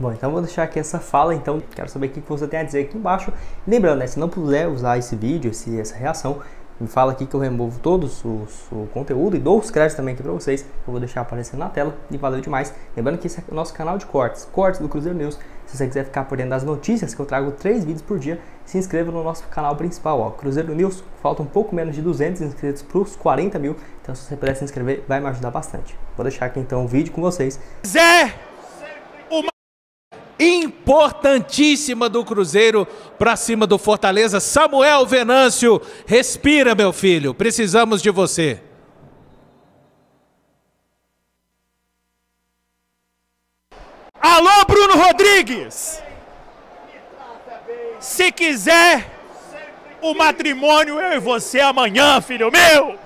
Bom, então vou deixar aqui essa fala, então quero saber o que você tem a dizer aqui embaixo. lembrando, né, se não puder usar esse vídeo, esse, essa reação, me fala aqui que eu removo todo o conteúdo e dou os créditos também aqui para vocês. Eu vou deixar aparecendo na tela e valeu demais. Lembrando que esse é o nosso canal de cortes, cortes do Cruzeiro News. Se você quiser ficar por dentro das notícias, que eu trago três vídeos por dia, se inscreva no nosso canal principal, ó, Cruzeiro News. Falta um pouco menos de 200 inscritos para os 40 mil, então se você puder se inscrever, vai me ajudar bastante. Vou deixar aqui então o vídeo com vocês. Zé! importantíssima do Cruzeiro para cima do Fortaleza. Samuel Venâncio, respira, meu filho, precisamos de você. Alô, Bruno Rodrigues! Se quiser o matrimônio, eu e você amanhã, filho meu!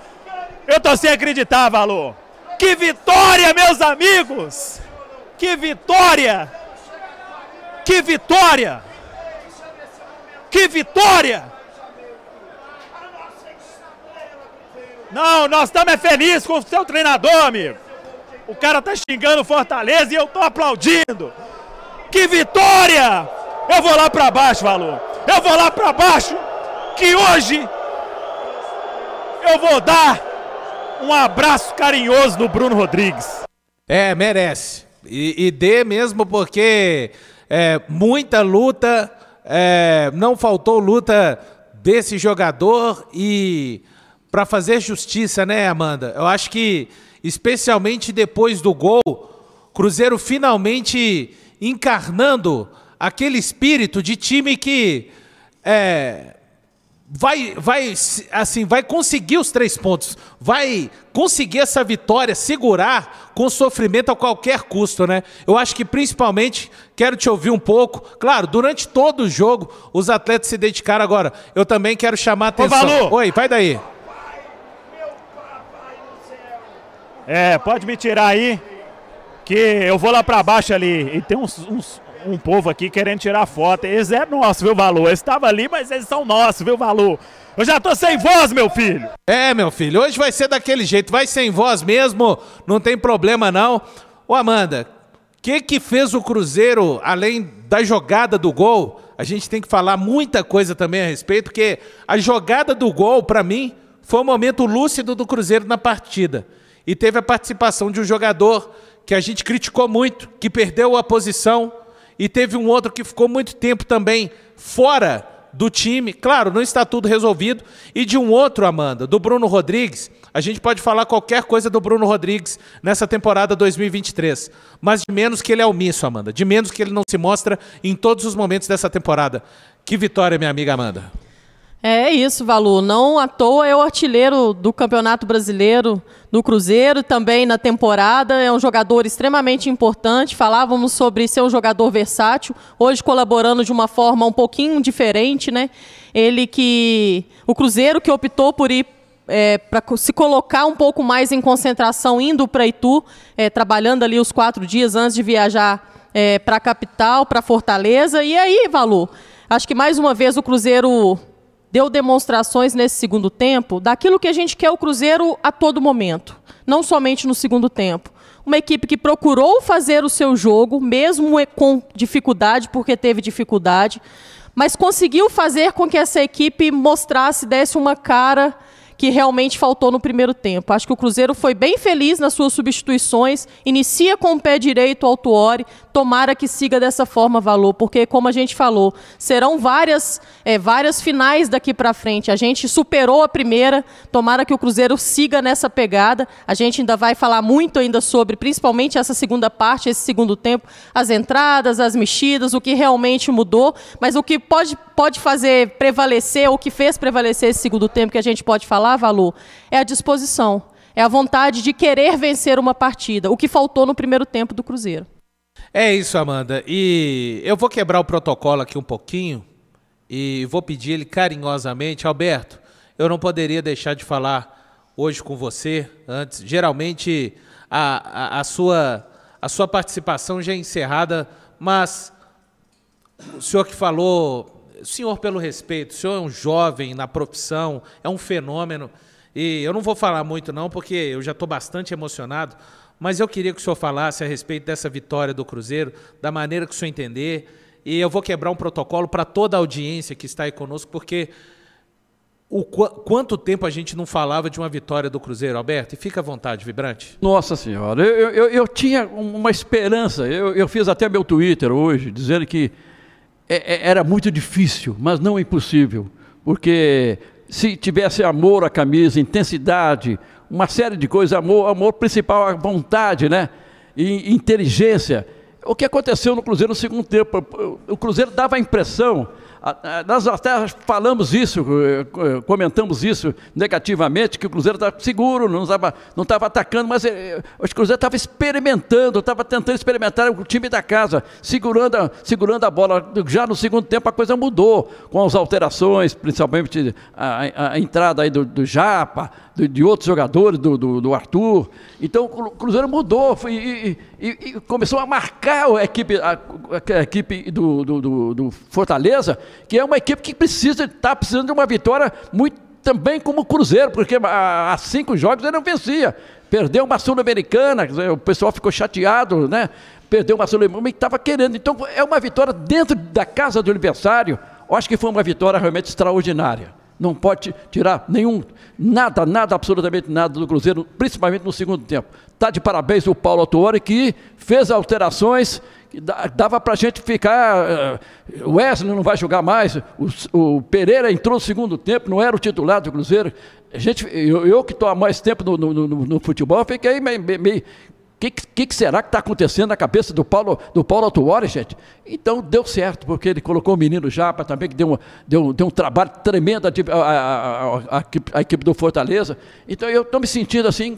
Eu tô sem acreditar, Valor! Que vitória, meus amigos! Que vitória! Que vitória! Que vitória! Não, nós estamos é felizes com o seu treinador, amigo. O cara tá xingando o Fortaleza e eu tô aplaudindo. Que vitória! Eu vou lá para baixo, Valor. Eu vou lá para baixo que hoje eu vou dar um abraço carinhoso no Bruno Rodrigues. É, merece. E, e dê mesmo porque é, muita luta, é, não faltou luta desse jogador e para fazer justiça, né, Amanda? Eu acho que, especialmente depois do gol, Cruzeiro finalmente encarnando aquele espírito de time que é, vai, vai, assim, vai conseguir os três pontos, vai conseguir essa vitória, segurar com sofrimento a qualquer custo, né? Eu acho que principalmente quero te ouvir um pouco. Claro, durante todo o jogo os atletas se dedicaram agora. Eu também quero chamar a atenção. Ô, Oi, vai daí. É, pode me tirar aí que eu vou lá para baixo ali e tem uns, uns um povo aqui querendo tirar foto. eles é nosso, viu, Valor? Eles estavam ali, mas eles são nossos, viu, Valor? Eu já tô sem voz, meu filho! É, meu filho, hoje vai ser daquele jeito, vai sem voz mesmo, não tem problema não. Ô, Amanda, o que que fez o Cruzeiro, além da jogada do gol? A gente tem que falar muita coisa também a respeito, porque a jogada do gol, para mim, foi o momento lúcido do Cruzeiro na partida. E teve a participação de um jogador que a gente criticou muito, que perdeu a posição, e teve um outro que ficou muito tempo também fora do time. Claro, não está tudo resolvido. E de um outro, Amanda, do Bruno Rodrigues. A gente pode falar qualquer coisa do Bruno Rodrigues nessa temporada 2023. Mas de menos que ele é omisso, Amanda. De menos que ele não se mostra em todos os momentos dessa temporada. Que vitória, minha amiga Amanda. É isso, Valu. Não à toa é o artilheiro do Campeonato Brasileiro no Cruzeiro, também na temporada. É um jogador extremamente importante. Falávamos sobre ser um jogador versátil, hoje colaborando de uma forma um pouquinho diferente, né? Ele que. O Cruzeiro que optou por ir é, para se colocar um pouco mais em concentração indo para Itu, é, trabalhando ali os quatro dias antes de viajar é, para a capital, para Fortaleza. E aí, Valor, acho que mais uma vez o Cruzeiro deu demonstrações nesse segundo tempo daquilo que a gente quer o Cruzeiro a todo momento, não somente no segundo tempo. Uma equipe que procurou fazer o seu jogo, mesmo é com dificuldade, porque teve dificuldade, mas conseguiu fazer com que essa equipe mostrasse, desse uma cara que realmente faltou no primeiro tempo. Acho que o Cruzeiro foi bem feliz nas suas substituições, inicia com o pé direito o Tuori, tomara que siga dessa forma, Valor, porque, como a gente falou, serão várias, é, várias finais daqui para frente. A gente superou a primeira, tomara que o Cruzeiro siga nessa pegada. A gente ainda vai falar muito ainda sobre, principalmente essa segunda parte, esse segundo tempo, as entradas, as mexidas, o que realmente mudou, mas o que pode, pode fazer prevalecer, o que fez prevalecer esse segundo tempo que a gente pode falar, falar, Valu, é a disposição, é a vontade de querer vencer uma partida, o que faltou no primeiro tempo do Cruzeiro. É isso, Amanda. E eu vou quebrar o protocolo aqui um pouquinho e vou pedir ele carinhosamente, Alberto, eu não poderia deixar de falar hoje com você antes. Geralmente a, a, a sua, a sua participação já é encerrada, mas o senhor que falou senhor, pelo respeito, o senhor é um jovem na profissão, é um fenômeno. E eu não vou falar muito, não, porque eu já estou bastante emocionado, mas eu queria que o senhor falasse a respeito dessa vitória do Cruzeiro, da maneira que o senhor entender. E eu vou quebrar um protocolo para toda a audiência que está aí conosco, porque o qu quanto tempo a gente não falava de uma vitória do Cruzeiro, Alberto? E fica à vontade, vibrante. Nossa Senhora, eu, eu, eu tinha uma esperança. Eu, eu fiz até meu Twitter hoje, dizendo que é, é, era muito difícil, mas não impossível, porque se tivesse amor à camisa, intensidade, uma série de coisas, amor, amor principal, a vontade, né? E inteligência. O que aconteceu no Cruzeiro no segundo tempo? O Cruzeiro dava a impressão ah, ah, nós até falamos isso, comentamos isso negativamente, que o Cruzeiro estava tá seguro, não estava, não estava atacando, mas eh, eh, o Cruzeiro estava experimentando, estava tentando experimentar o time da casa, segurando a, segurando a bola. Já no segundo tempo a coisa mudou, com as alterações, principalmente a, a entrada aí do, do Japa, de, de outros jogadores, do, do, do, Arthur. Então o Cruzeiro mudou foi, e, e, e, começou a marcar a equipe, a, a equipe do, do, do, Fortaleza, que é uma equipe que precisa, está precisando de uma vitória muito também como o Cruzeiro, porque há cinco jogos ele não vencia. Perdeu uma Sul-Americana, o pessoal ficou chateado, né? Perdeu uma Sul-Americana e estava querendo. Então é uma vitória dentro da casa do adversário. Eu acho que foi uma vitória realmente extraordinária. Não pode tirar nenhum, nada, nada, absolutamente nada do Cruzeiro, principalmente no segundo tempo. Está de parabéns o Paulo Autuori, que fez alterações que dava para a gente ficar. Eh, o Wesley não vai jogar mais, o, o, Pereira entrou no segundo tempo, não era o titular do Cruzeiro. A gente, eu, eu que estou há mais tempo no, no, no, no futebol, fiquei meio, meio, o que, que, que, será que está acontecendo na cabeça do Paulo, do Paulo Autuori, gente? Então deu certo, porque ele colocou o menino Japa também, que deu, deu, deu um trabalho tremendo a, a, a, a equipe do Fortaleza. Então eu estou me sentindo assim,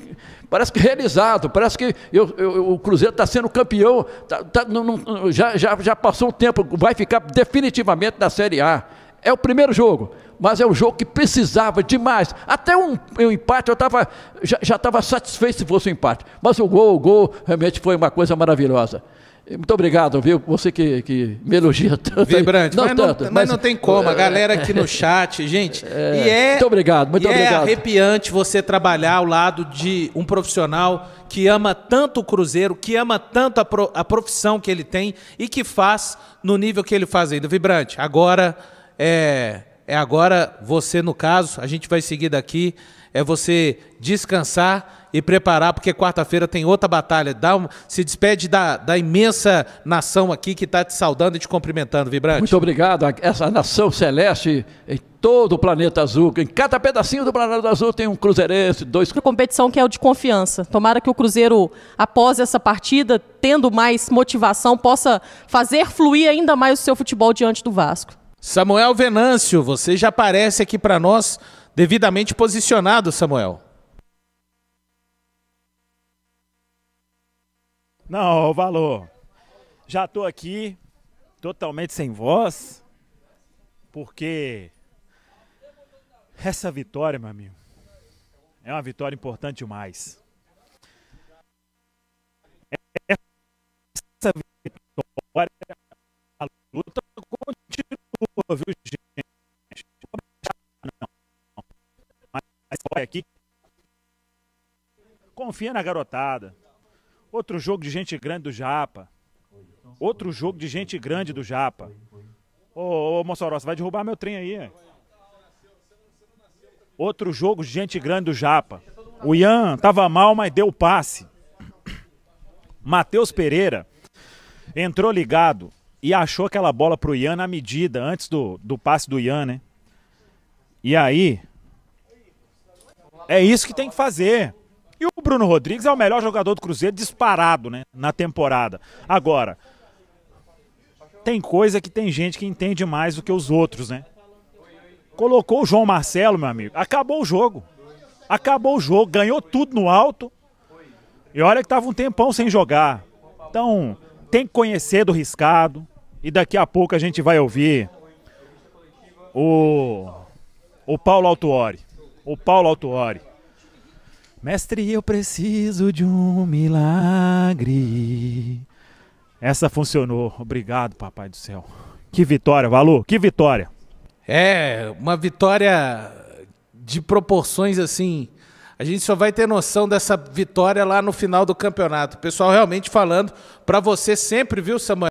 parece que realizado, parece que eu, eu, o Cruzeiro está sendo campeão, tá, tá, não, não, já, já, já passou um tempo, vai ficar definitivamente na Série A. É o primeiro jogo mas é um jogo que precisava demais. Até um, um empate, eu tava, já estava satisfeito se fosse um empate. Mas o gol, o gol, realmente foi uma coisa maravilhosa. Muito obrigado, viu? Você que, que me elogia tanto. Vibrante, não mas, tanto, não, mas, mas não tem como. A é. galera aqui no chat, gente. É, e é, muito obrigado, muito é obrigado. É arrepiante você trabalhar ao lado de um profissional que ama tanto o Cruzeiro, que ama tanto a, pro, a profissão que ele tem e que faz no nível que ele faz ainda. Vibrante, agora é é agora você, no caso, a gente vai seguir daqui, é você descansar e preparar, porque quarta-feira tem outra batalha. Dá um, se despede da, da imensa nação aqui que está te saudando e te cumprimentando, Vibrante. Muito obrigado. Essa nação celeste em todo o planeta azul. Em cada pedacinho do planeta azul tem um cruzeirense, dois... A competição que é o de confiança. Tomara que o Cruzeiro, após essa partida, tendo mais motivação, possa fazer fluir ainda mais o seu futebol diante do Vasco. Samuel Venâncio, você já aparece aqui para nós devidamente posicionado, Samuel. Não, valor. Já estou aqui totalmente sem voz, porque essa vitória, meu amigo, é uma vitória importante demais. É viu, gente? Não. Mas olha aqui. Confia na garotada. Outro jogo de gente grande do Japa. Outro jogo de gente grande do Japa. Ô, ô Mossoró, você vai derrubar meu trem aí. Outro jogo de gente grande do Japa. O Ian tava mal, mas deu passe. Matheus Pereira entrou ligado e achou aquela bola pro Ian na medida, antes do, do passe do Ian, né? E aí. É isso que tem que fazer. E o Bruno Rodrigues é o melhor jogador do Cruzeiro disparado, né? Na temporada. Agora, tem coisa que tem gente que entende mais do que os outros, né? Colocou o João Marcelo, meu amigo. Acabou o jogo. Acabou o jogo. Ganhou tudo no alto. E olha que tava um tempão sem jogar. Então, tem que conhecer do riscado. E daqui a pouco a gente vai ouvir o, o Paulo Altuori. O Paulo Altuori. Mestre, eu preciso de um milagre. Essa funcionou. Obrigado, papai do céu. Que vitória, Valu, que vitória. É, uma vitória de proporções assim. A gente só vai ter noção dessa vitória lá no final do campeonato. O pessoal realmente falando para você sempre, viu, Samuel?